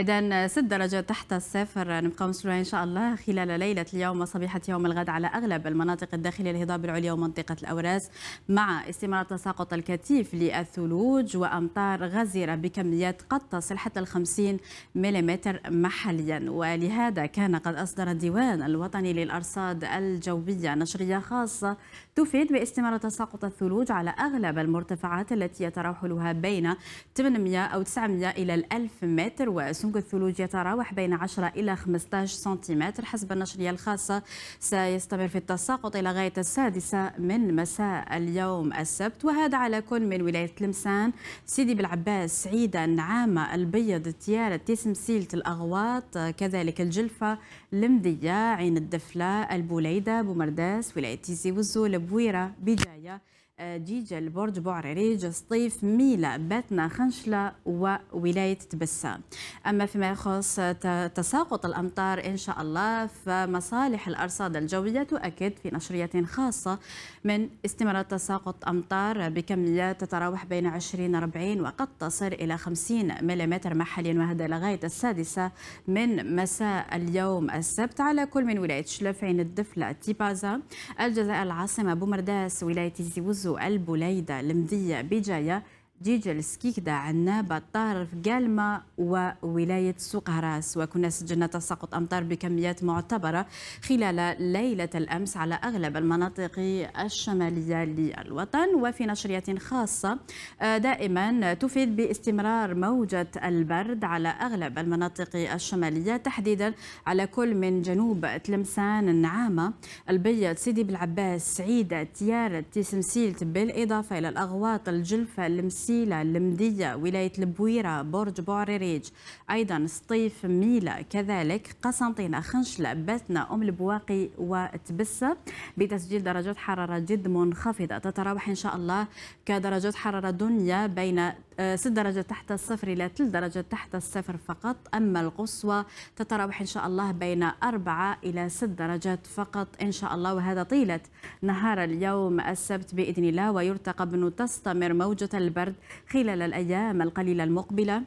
إذا ست درجات تحت الصفر نبقى مستمرين إن شاء الله خلال ليلة اليوم وصبيحة يوم الغد على أغلب المناطق الداخلية الهضاب العليا ومنطقة الأوراس مع استمرار تساقط الكثيف للثلوج وأمطار غزيرة بكميات قد تصل حتى ال 50 ملم محليا ولهذا كان قد أصدر الديوان الوطني للأرصاد الجوية نشرية خاصة تفيد باستمرار تساقط الثلوج على أغلب المرتفعات التي يتراوح لها بين 800 أو 900 إلى 1000 متر وسهولة عمق الثلوج يتراوح بين 10 إلى 15 سنتيمتر حسب النشرية الخاصة سيستمر في التساقط إلى غاية السادسة من مساء اليوم السبت وهذا على كل من ولاية لمسان سيدي بالعباس سعيدة النعامة البيض تيارة تسمسيلة الأغواط كذلك الجلفة المدية عين الدفلة البوليدة بومرداس ولاية تيزي وزو بويرة بداية ديجل برج بوعريريج سطيف ميلا باتنا خنشلة وولاية تبسة أما فيما يخص تساقط الأمطار إن شاء الله فمصالح الأرصاد الجوية تؤكد في نشرية خاصة من استمرار تساقط أمطار بكميات تتراوح بين 20 40 وقد تصل إلى 50 ملم محليا وهذا لغاية السادسة من مساء اليوم السبت على كل من ولاية شلفين الدفلة تيبازا الجزائر العاصمة بومرداس ولاية زيوزو البليدة المديه بجاية ديجل سكيكدا عنا بطار في قالما وولاية هراس وكنا سجلنا تساقط أمطار بكميات معتبرة خلال ليلة الأمس على أغلب المناطق الشمالية للوطن وفي نشرية خاصة آه، دائما تفيد باستمرار موجة البرد على أغلب المناطق الشمالية تحديدا على كل من جنوب تلمسان النعامة البيض سيدي بالعباس سعيدة تيارة تسمسيلت بالإضافة إلى الأغواط الجلفة المسيرة غسيلة المدية ولاية البويرة برج بوريريج أيضا سطيف ميلة كذلك قسنطينة خنشلة باتنا أم البواقي وتبسة بتسجيل درجات حرارة جد منخفضة تتراوح إن شاء الله كدرجات حرارة دنيا بين 6 درجة تحت الصفر إلى 3 درجة تحت الصفر فقط أما القصوى تتراوح إن شاء الله بين 4 إلى 6 درجات فقط إن شاء الله وهذا طيلة نهار اليوم السبت بإذن الله ويرتقب أن تستمر موجة البرد خلال الأيام القليلة المقبلة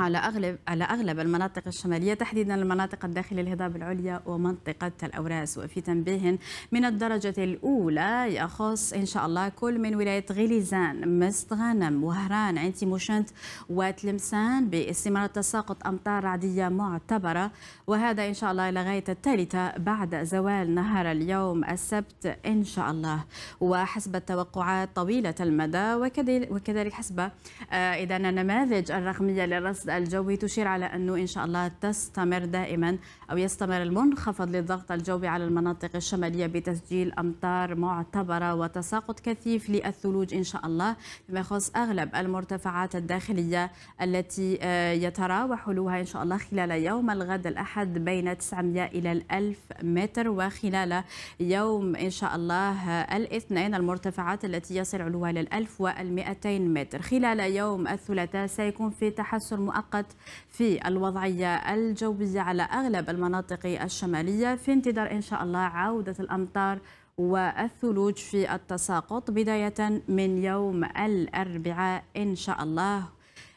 على اغلب على اغلب المناطق الشماليه تحديدا المناطق الداخل الهضاب العليا ومنطقه الاوراس وفي تنبيه من الدرجه الاولى يخص ان شاء الله كل من ولايه غليزان مست غنم وهران عين تيموشنت وتلمسان باستمرار تساقط امطار رعديه معتبره وهذا ان شاء الله لغايه الثالثه بعد زوال نهار اليوم السبت ان شاء الله وحسب التوقعات طويله المدى وكذلك حسب آه، اذا النماذج الرقميه للرصد الجوي تشير على أنه إن شاء الله تستمر دائما أو يستمر المنخفض للضغط الجوي على المناطق الشمالية بتسجيل أمطار معتبرة وتساقط كثيف للثلوج إن شاء الله فيما يخص أغلب المرتفعات الداخلية التي آه، يتراوح حلوها إن شاء الله خلال يوم الغد الأحد بين 900 إلى 1000 متر وخلال يوم إن شاء الله آه، الاثنين المرتفعات التي يصل علوها إلى 1200 متر خلال يوم الثلاثاء سيكون في تحسن مؤقت في الوضعية الجوية على أغلب المناطق الشمالية في انتظار إن شاء الله عودة الأمطار والثلوج في التساقط بداية من يوم الأربعاء إن شاء الله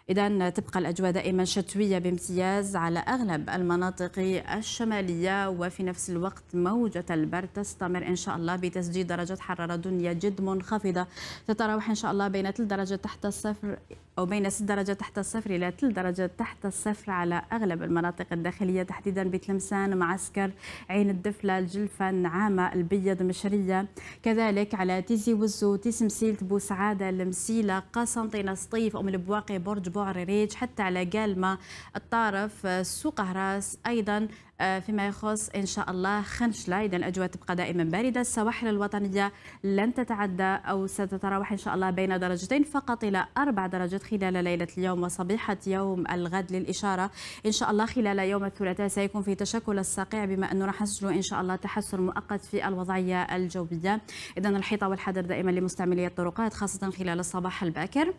إذا تبقى الأجواء دائما شتوية بامتياز على أغلب المناطق الشمالية وفي نفس الوقت موجة البرد تستمر إن شاء الله بتسجيل درجة حرارة دنيا جد منخفضة تتراوح إن شاء الله بين 3 درجة تحت الصفر أو بين 6 درجة تحت الصفر إلى 3 درجة تحت الصفر على أغلب المناطق الداخلية تحديدا بتلمسان معسكر عين الدفلة الجلفة عامة البيض مشرية كذلك على تيزي وزو تيسمسيل تبوسعادة المسيلة قسنطينة سطيف أم البواقي برج بوعر ريج حتى على قالمة الطارف آه، سوق هراس أيضا آه، فيما يخص إن شاء الله خنشلة إذا الأجواء تبقى دائما باردة السواحل الوطنية لن تتعدى أو ستتراوح إن شاء الله بين درجتين فقط إلى أربع درجات خلال ليلة اليوم وصبيحة يوم الغد للإشارة إن شاء الله خلال يوم الثلاثاء سيكون في تشكل الصقيع بما أنه راح نسجل إن شاء الله تحسن مؤقت في الوضعية الجوية إذا الحيطة والحذر دائما لمستعملي الطرقات خاصة خلال الصباح الباكر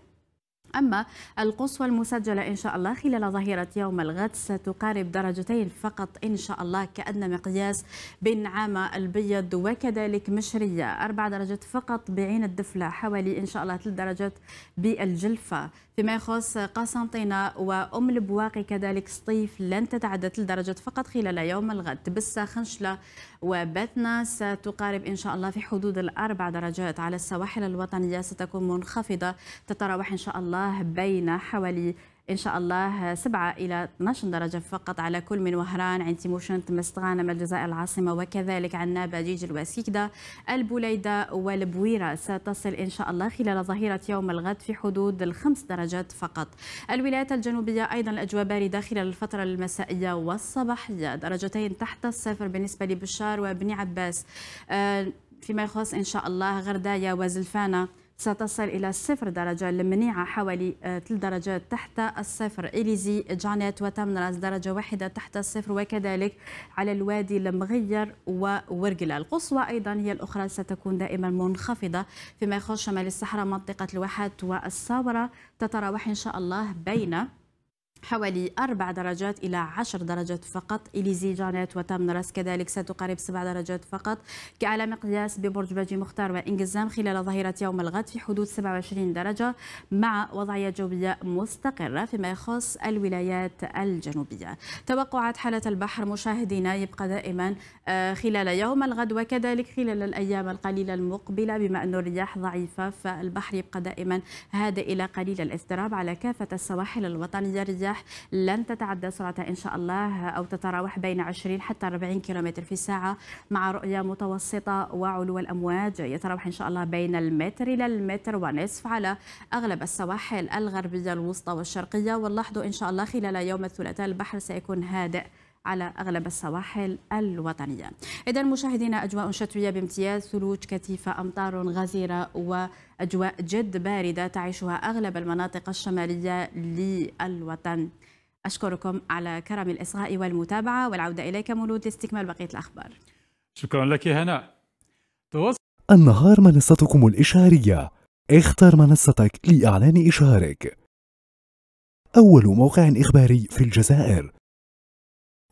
أما القصوى المسجلة إن شاء الله خلال ظهيرة يوم الغد ستقارب درجتين فقط إن شاء الله كأدنى مقياس بين عامة البيض وكذلك مشرية أربع درجات فقط بعين الدفلة حوالي إن شاء الله ثلاث درجات بالجلفة فيما يخص قسنطينة وأم البواقي كذلك سطيف لن تتعدى ثلاث درجات فقط خلال يوم الغد بسة خنشلة وبتنا ستقارب إن شاء الله في حدود الأربع درجات على السواحل الوطنية ستكون منخفضة تتراوح إن شاء الله الله بين حوالي ان شاء الله 7 الى 12 درجه فقط على كل من وهران عين تيموشن تمست الجزائر العاصمه وكذلك عنابه جيجل الواسيكده البوليده والبويره ستصل ان شاء الله خلال ظهيره يوم الغد في حدود الخمس درجات فقط الولايات الجنوبيه ايضا الاجواء بارده خلال الفتره المسائيه والصباحيه درجتين تحت الصفر بالنسبه لبشار وبني عباس آه، فيما يخص ان شاء الله غردايه وزلفانه ستصل إلى صفر درجة المنيعه حوالي 3 آه، درجات تحت الصفر إليزي جانيت وتمنراس درجة واحدة تحت الصفر وكذلك على الوادي المغير وورقلا القصوى أيضا هي الأخرى ستكون دائما منخفضة فيما يخص شمال الصحراء منطقة الواحات والصابرة تتراوح إن شاء الله بين حوالي 4 درجات إلى 10 درجات فقط إليزي جانيت وتامنرس كذلك ستقارب 7 درجات فقط كأعلى مقياس ببرج باجي مختار وإنجزام خلال ظهيرة يوم الغد في حدود 27 درجة مع وضعية جوية مستقرة فيما يخص الولايات الجنوبية توقعات حالة البحر مشاهدينا يبقى دائما آه، خلال يوم الغد وكذلك خلال الأيام القليلة المقبلة بما أن الرياح ضعيفة فالبحر يبقى دائما هادئ إلى قليل الاضطراب على كافة السواحل الوطنية الرياح لن تتعدى سرعتها إن شاء الله أو تتراوح بين 20 حتى 40 كيلومتر في الساعة مع رؤية متوسطة وعلو الأمواج يتراوح إن شاء الله بين المتر إلى المتر ونصف على أغلب السواحل الغربية الوسطى والشرقية ونلاحظ إن شاء الله خلال يوم الثلاثاء البحر سيكون هادئ على أغلب السواحل الوطنية إذا مشاهدينا أجواء شتوية بامتياز ثلوج كثيفة أمطار غزيرة وأجواء جد باردة تعيشها أغلب المناطق الشمالية للوطن أشكركم على كرم الإصغاء والمتابعة والعودة إليك مولود لاستكمال بقية الأخبار شكرا لك يا هناء النهار منصتكم الإشهارية اختر منصتك لإعلان إشهارك أول موقع إخباري في الجزائر